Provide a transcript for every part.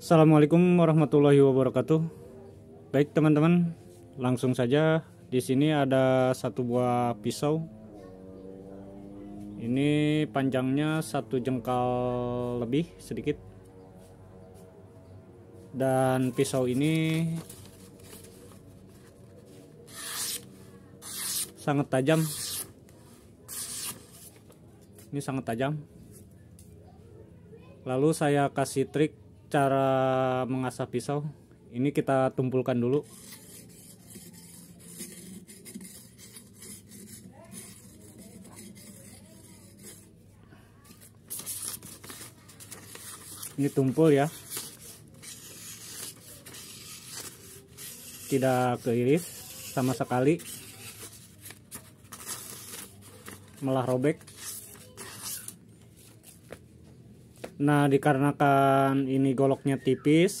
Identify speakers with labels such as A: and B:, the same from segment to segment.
A: Assalamualaikum warahmatullahi wabarakatuh. Baik teman-teman, langsung saja di sini ada satu buah pisau. Ini panjangnya satu jengkal lebih sedikit. Dan pisau ini sangat tajam. Ini sangat tajam. Lalu saya kasih trik cara mengasah pisau ini kita tumpulkan dulu ini tumpul ya tidak keiris sama sekali malah robek Nah, dikarenakan ini goloknya tipis,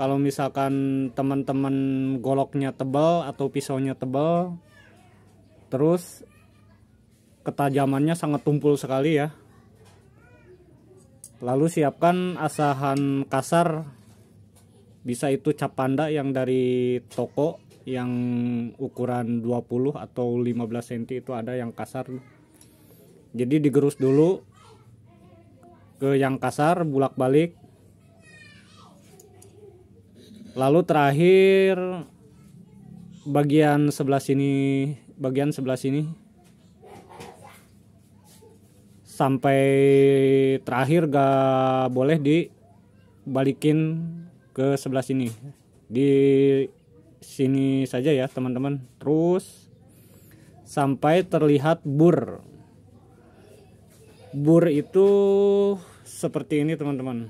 A: kalau misalkan teman-teman goloknya tebal atau pisaunya tebal, terus ketajamannya sangat tumpul sekali ya. Lalu siapkan asahan kasar, bisa itu capanda yang dari toko yang ukuran 20 atau 15 cm itu ada yang kasar. Jadi digerus dulu ke yang kasar bulak balik lalu terakhir bagian sebelah sini bagian sebelah sini sampai terakhir gak boleh dibalikin ke sebelah sini di sini saja ya teman-teman terus sampai terlihat bur bur itu seperti ini teman-teman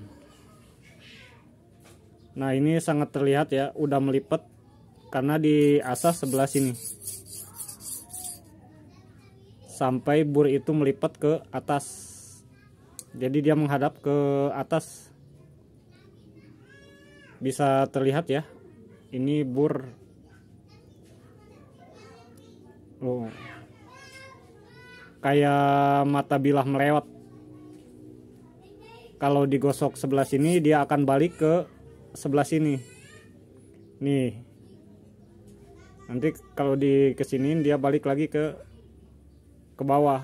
A: nah ini sangat terlihat ya udah melipat karena di asas sebelah sini sampai bur itu melipat ke atas jadi dia menghadap ke atas bisa terlihat ya ini bur oh kayak mata bilah melewat kalau digosok sebelah sini dia akan balik ke sebelah sini nih nanti kalau di kesini dia balik lagi ke ke bawah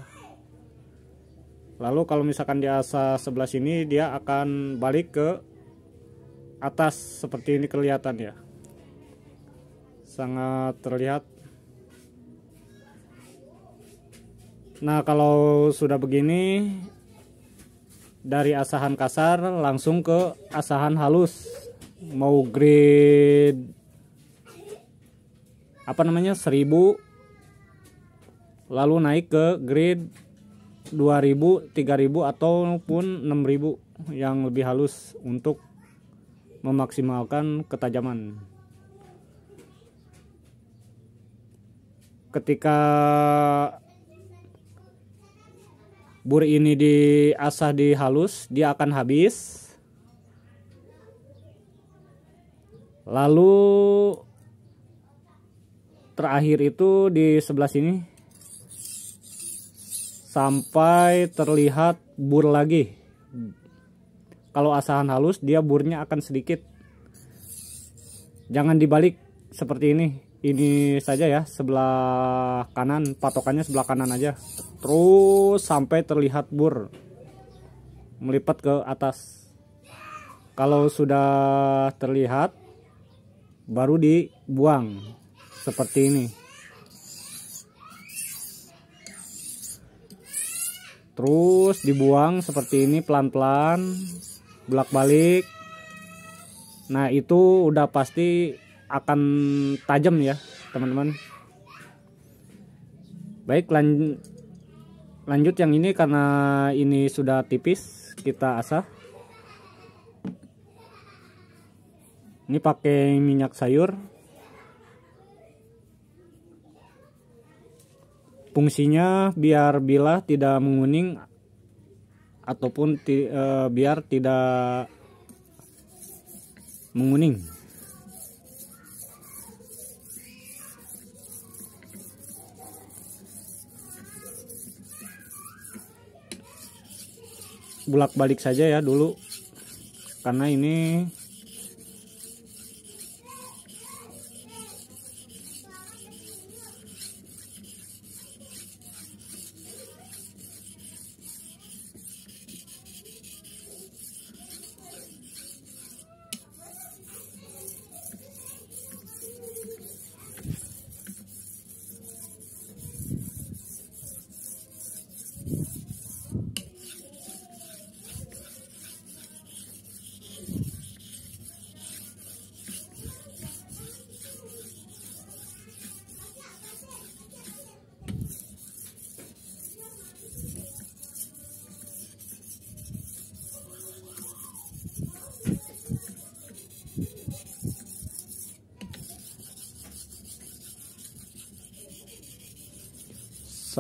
A: lalu kalau misalkan di asa sebelah sini dia akan balik ke atas seperti ini kelihatan ya sangat terlihat nah kalau sudah begini dari asahan kasar langsung ke asahan halus mau grade apa namanya 1000 lalu naik ke grade 2000, 3000 ataupun 6000 yang lebih halus untuk memaksimalkan ketajaman. Ketika bur ini diasah di halus dia akan habis lalu terakhir itu di sebelah sini sampai terlihat bur lagi kalau asahan halus dia burnya akan sedikit jangan dibalik seperti ini ini saja ya sebelah kanan patokannya sebelah kanan aja terus sampai terlihat bur melipat ke atas kalau sudah terlihat baru dibuang seperti ini terus dibuang seperti ini pelan-pelan bolak-balik nah itu udah pasti akan tajam ya teman-teman baik lan lanjut yang ini karena ini sudah tipis kita asah ini pakai minyak sayur fungsinya biar bilah tidak menguning ataupun ti, e, biar tidak menguning bulak balik saja ya dulu karena ini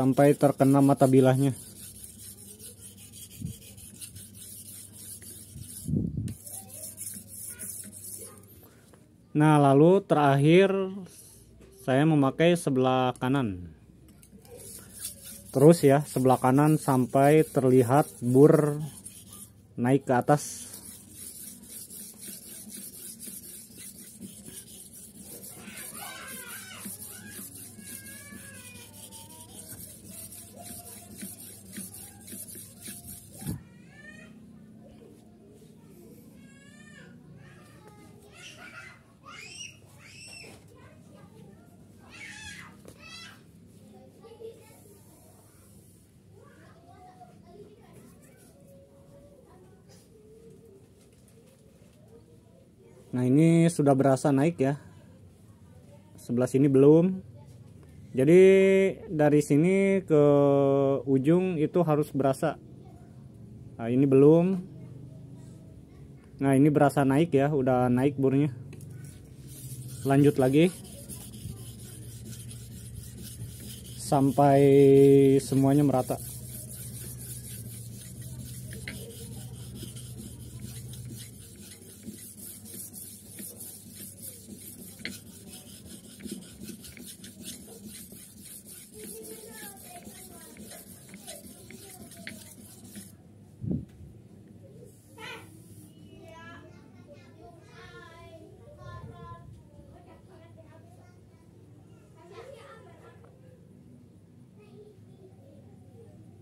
A: sampai terkena mata bilahnya Nah lalu terakhir saya memakai sebelah kanan terus ya sebelah kanan sampai terlihat bur naik ke atas Nah ini sudah berasa naik ya Sebelah sini belum Jadi dari sini ke ujung itu harus berasa Nah ini belum Nah ini berasa naik ya Udah naik burnya Lanjut lagi Sampai semuanya merata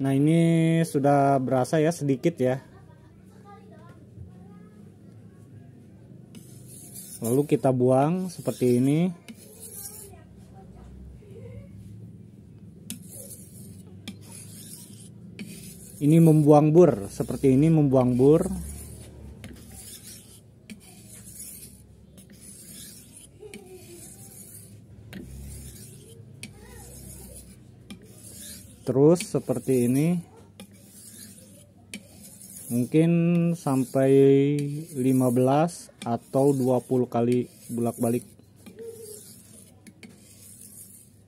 A: Nah ini sudah berasa ya sedikit ya Lalu kita buang seperti ini Ini membuang bur Seperti ini membuang bur terus seperti ini mungkin sampai 15 atau 20 kali bulak balik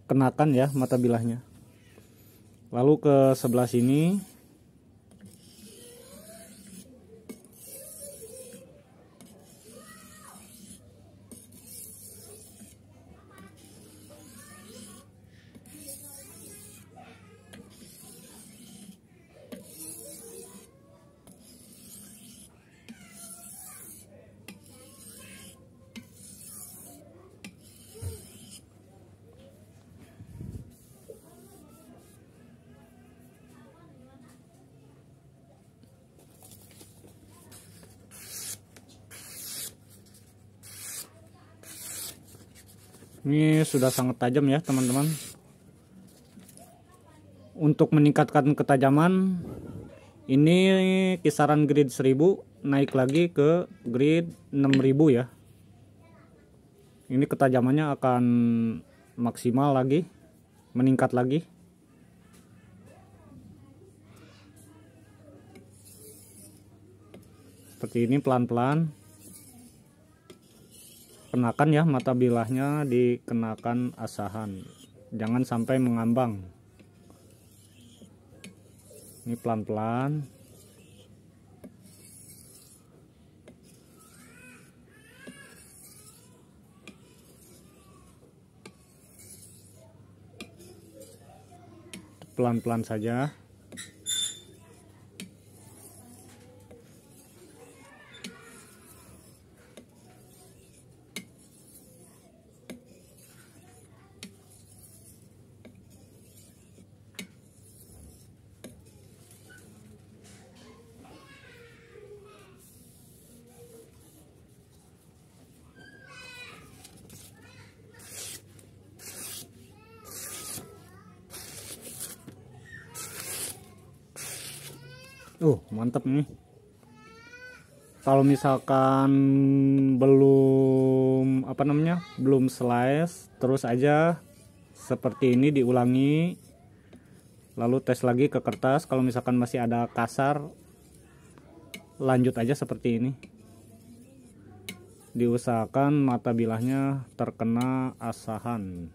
A: kenakan ya mata bilahnya lalu ke sebelah sini Ini sudah sangat tajam ya teman-teman. Untuk meningkatkan ketajaman, ini kisaran grid 1000 naik lagi ke grid 6000 ya. Ini ketajamannya akan maksimal lagi, meningkat lagi. Seperti ini pelan-pelan kenakan ya mata bilahnya dikenakan asahan jangan sampai mengambang ini pelan-pelan pelan-pelan saja Uh, mantep nih. Kalau misalkan belum apa namanya? belum slice, terus aja seperti ini diulangi. Lalu tes lagi ke kertas kalau misalkan masih ada kasar lanjut aja seperti ini. Diusahakan mata bilahnya terkena asahan.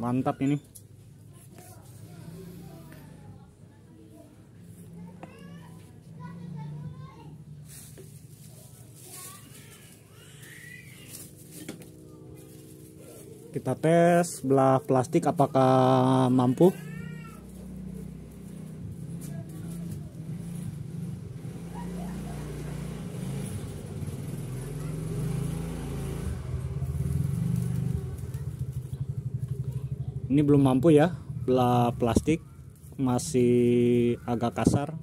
A: mantap ini kita tes belah plastik apakah mampu ini belum mampu ya belah plastik masih agak kasar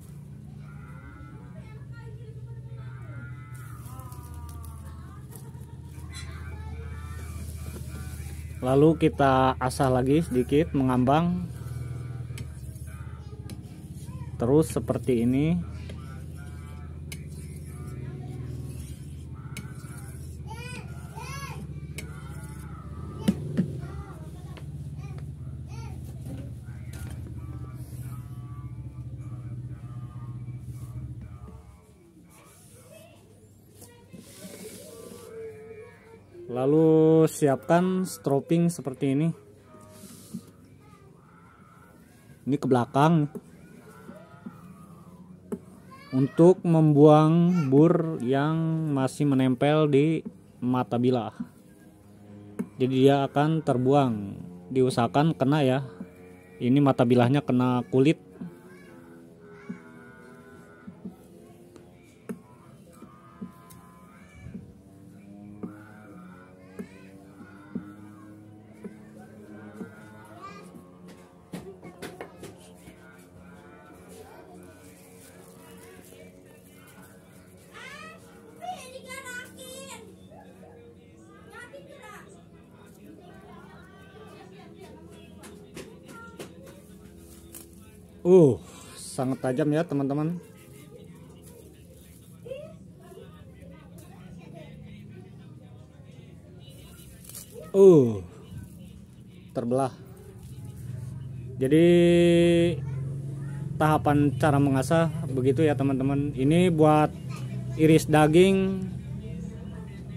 A: lalu kita asah lagi sedikit mengambang terus seperti ini lalu siapkan stropping seperti ini ini ke belakang untuk membuang bur yang masih menempel di mata bilah jadi dia akan terbuang diusahakan kena ya ini mata bilahnya kena kulit Uh, sangat tajam ya teman-teman. Uh, terbelah. Jadi tahapan cara mengasah begitu ya teman-teman. Ini buat iris daging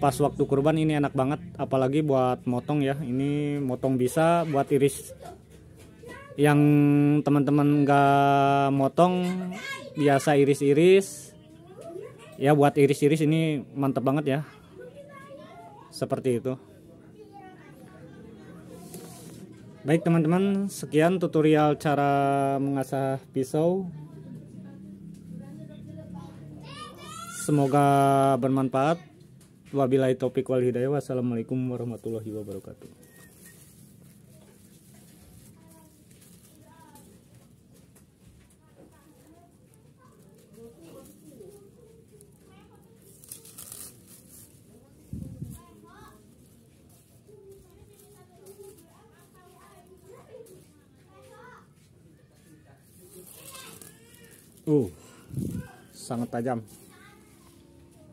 A: pas waktu kurban ini enak banget apalagi buat motong ya ini motong bisa buat iris yang teman-teman nggak motong biasa iris-iris ya buat iris-iris ini mantep banget ya seperti itu baik teman-teman sekian tutorial cara mengasah pisau semoga bermanfaat wabillahi topik wal hidayah wassalamualaikum warahmatullahi wabarakatuh Uh, sangat tajam.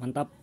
A: Mantap.